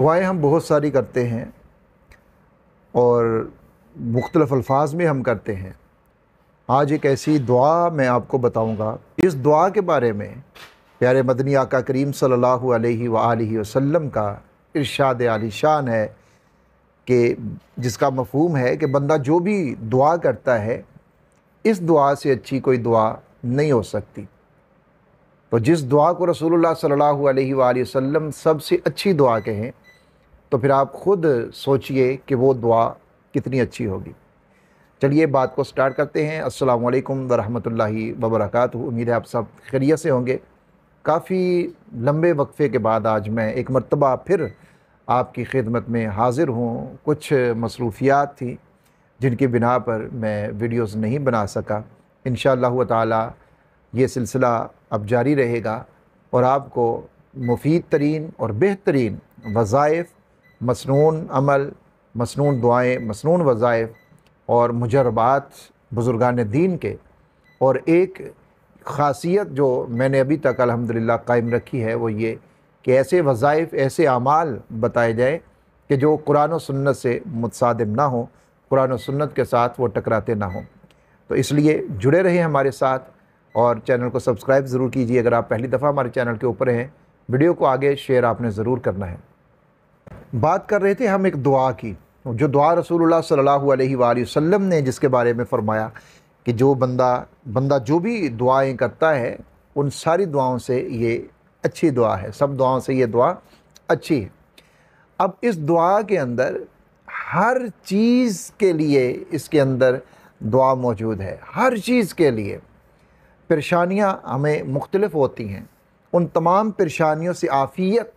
दुआएं हम बहुत सारी करते हैं और मुख्तलफ़ अल्फाज में हम करते हैं आज एक ऐसी दुआ मैं आपको बताऊंगा इस दुआ के बारे में प्यारे मदनी आका करीम सल्लल्लाहु अलैहि सल्ला वसल्लम का इरशाद आलिशान है कि जिसका मफहम है कि बंदा जो भी दुआ करता है इस दुआ से अच्छी कोई दुआ नहीं हो सकती तो जिस दुआ को रसूलुल्लाह सल्लल्लाहु अलैहि वसल्लम सबसे अच्छी दुआ कहें तो फिर आप खुद सोचिए कि वो दुआ कितनी अच्छी होगी चलिए बात को स्टार्ट करते हैं असलकम वरहि वबरक उम्मीद है आप सब खैरियत से होंगे काफ़ी लंबे वक्फ़े के बाद आज मैं एक मरतबा फिर आपकी खिदमत में हाज़िर हूँ कुछ मसरूफियात थी जिनकी बिना पर मैं वीडियोस नहीं बना सका इन ताला ते सिलसिला अब जारी रहेगा और आपको मुफीद तरीन और बेहतरीन वज़ाइफ़ मसनून अमल मसनून दुआएँ मसनून वज़ाइफ और मुजरबात बुज़ुर्गान दीन के और एक खासियत जो मैंने अभी तक अलहमदिल्ला कायम रखी है वो ये कि ऐसे वज़ाइफ ऐसे अमाल बताए जाएँ कि जो कुरान सन्नत से मुतसादम ना हो कुरान सन्नत के साथ वो टकराते ना हों तो इसलिए जुड़े रहें हमारे साथ और चैनल को सब्सक्राइब ज़रूर कीजिए अगर आप पहली दफ़ा हमारे चैनल के ऊपर हैं वीडियो को आगे शेयर आपने ज़रूर करना है बात कर रहे थे हम एक दुआ की जो दुआ रसूलुल्लाह सल्लल्लाहु अलैहि वसल्लम ने जिसके बारे में फ़रमाया कि जो बंदा बंदा जो भी दुआएं करता है उन सारी दुआओं से ये अच्छी दुआ है सब दुआओं से ये दुआ अच्छी है अब इस दुआ के अंदर हर चीज़ के लिए इसके अंदर दुआ मौजूद है हर चीज़ के लिए परेशानियाँ हमें मुख्तलफ़ होती हैं उन तमाम परेशानियों से आफ़ियत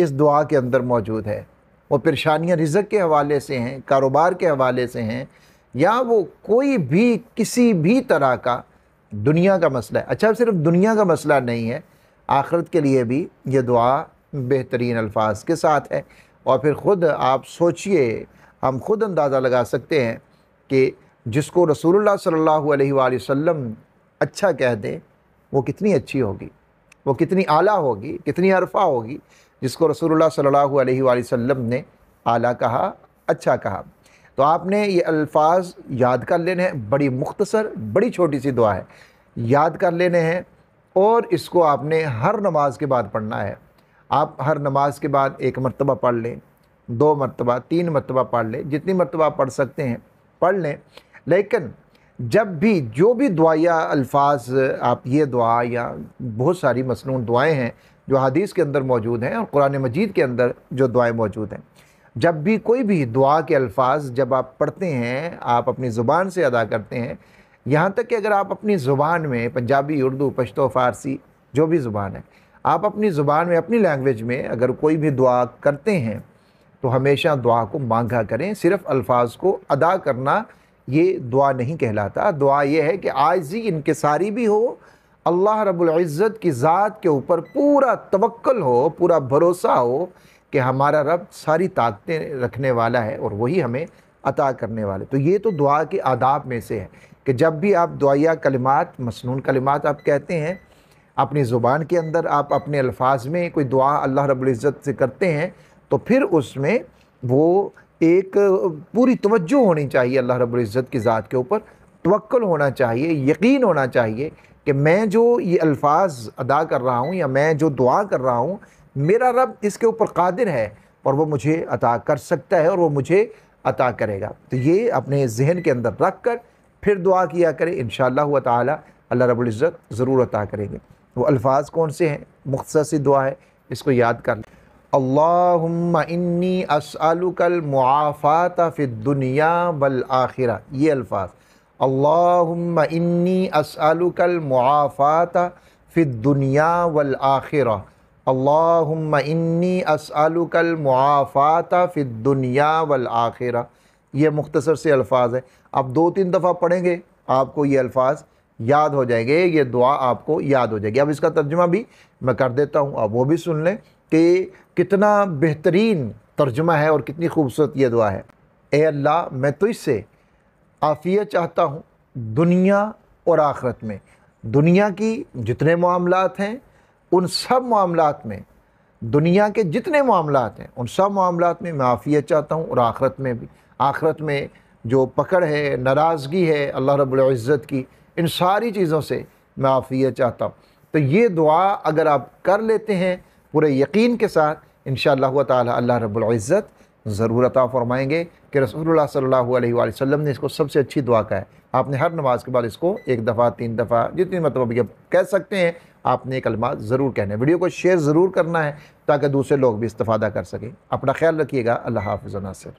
इस दुआ के अंदर मौजूद है वो परेशानियाँ रिजक के हवाले से हैं कारोबार के हवाले से हैं या वो कोई भी किसी भी तरह का दुनिया का मसला है अच्छा सिर्फ दुनिया का मसला नहीं है आखरत के लिए भी ये दुआ बेहतरीन अल्फाज के साथ है और फिर ख़ुद आप सोचिए हम खुद अंदाज़ा लगा सकते हैं कि जिसको रसूलुल्लाह सल्लल्लाहु अलैहि वसल्लम अच्छा कह दें वो कितनी अच्छी होगी वो कितनी आला होगी कितनी अरफा होगी जिसको रसूल सल्हसम ने आला कहा अच्छा कहा तो आपने ये अल्फाज याद कर लेने हैं बड़ी मुख्तसर बड़ी छोटी सी दुआ है याद कर लेने हैं और इसको आपने हर नमाज के बाद पढ़ना है आप हर नमाज के बाद एक मरतबा पढ़ लें दो मरतबा तीन मरतबा पढ़ लें जितनी मरतबा पढ़ सकते हैं पढ़ लें लेकिन जब भी जो भी दुआ या अल्फाज आप ये दुआ या बहुत सारी मसनून दुआएं हैं जो हदीस के अंदर मौजूद हैं और कुरान मजीद के अंदर जो दुआएं मौजूद हैं जब भी कोई भी दुआ के अल्फाज जब आप पढ़ते हैं आप अपनी ज़ुबान से अदा करते हैं यहाँ तक कि अगर आप अपनी ज़ुबान में पंजाबी उर्दू पश्तो फ़ारसी जो भी ज़ुबान है आप अपनी ज़ुबान में अपनी लैंग्वेज में अगर कोई भी दुआ करते हैं तो हमेशा दुआ को मांगा करें सिर्फ़ अल्फाज को अदा करना ये दुआ नहीं कहलाता दुआ ये है कि आजी इनकसारी भी हो अल्लाह रब्ज़त की ज़ात के ऊपर पूरा तवक्ल हो पूरा भरोसा हो कि हमारा रब सारी ताकतें रखने वाला है और वही हमें अता करने वाले तो ये तो दुआ के आदाब में से है कि जब भी आप दुआया कलिमात मसनून कलिमात आप कहते हैं अपनी ज़ुबान के अंदर आप अपने अल्फाज में कोई दुआ अल्लाह रब्ज़त से करते हैं तो फिर उसमें वो एक पूरी तवज्जो होनी चाहिए अल्लाह रब्ज़त की ज़ात के ऊपर तवक्ल होना चाहिए यकीन होना चाहिए कि मैं जो ये अल्फाज अदा कर रहा हूँ या मैं जो दुआ कर रहा हूँ मेरा रब इसके ऊपर कादिर है और वो मुझे अता कर सकता है और वो मुझे अता करेगा तो ये अपने जहन के अंदर रख कर फिर दुआ किया करें इन ताला अल्लाह रब्ज़त ज़रूर अता करेंगे वो अल्फाज कौन से हैं मुख्तर सी दुआ है इसको याद कर लें अल्लाहुम्मा इन्नी असअलुकल मुआफ़ात दुनिया वल आखिरा ये अल्फाज अल्लाहुम्मा इन्नी असअलुकल मुआफ़ात दुनिया वल आखिरा अल्लाहुम्मा इन्नी असअलकल मुआफ़ात दुनिया वल आखिरा ये मुख्तसर से अल्फाज हैं आप दो तीन दफ़ा पढ़ेंगे आपको ये अल्फाज याद हो जाएंगे ये दुआ आपको याद हो जाएगी अब इसका तर्जुमा भी मैं कर देता हूँ आप वो भी सुन लें कि कितना बेहतरीन तर्जुमा है और कितनी खूबसूरत यह दुआ है ए अल्लाह मैं तो इससे आफ़ियत चाहता हूँ दुनिया और आखरत में दुनिया की जितने मामला हैं उन सब मामलात में दुनिया के जितने मामला हैं उन सब मामला में मैं आफ़ियत चाहता हूँ और आखरत में भी आखरत में जो पकड़ है नाराज़गी है अल्लाह रब्ज़त की इन सारी चीज़ों से मैं आफ़ियत चाहता हूँ तो ये दुआ अगर आप कर लेते हैं पूरे यकीन के साथ इन अल्लाह रब्ज़त ज़रूर अता फ़रमाएँगे कि रसूलुल्लाह सल्ला वसम ने इसको सबसे अच्छी दुआ का है आपने हर नमाज के बाद इसको एक दफ़ा तीन दफ़ा जितनी मतलब अभी कह सकते हैं आपने अलमा ज़रूर कहना है वीडियो को शेयर ज़रूर करना है ताकि दूसरे लोग भी इस्ता कर सकें अपना ख्याल रखिएगा अल्लाह हाफ़ नासिर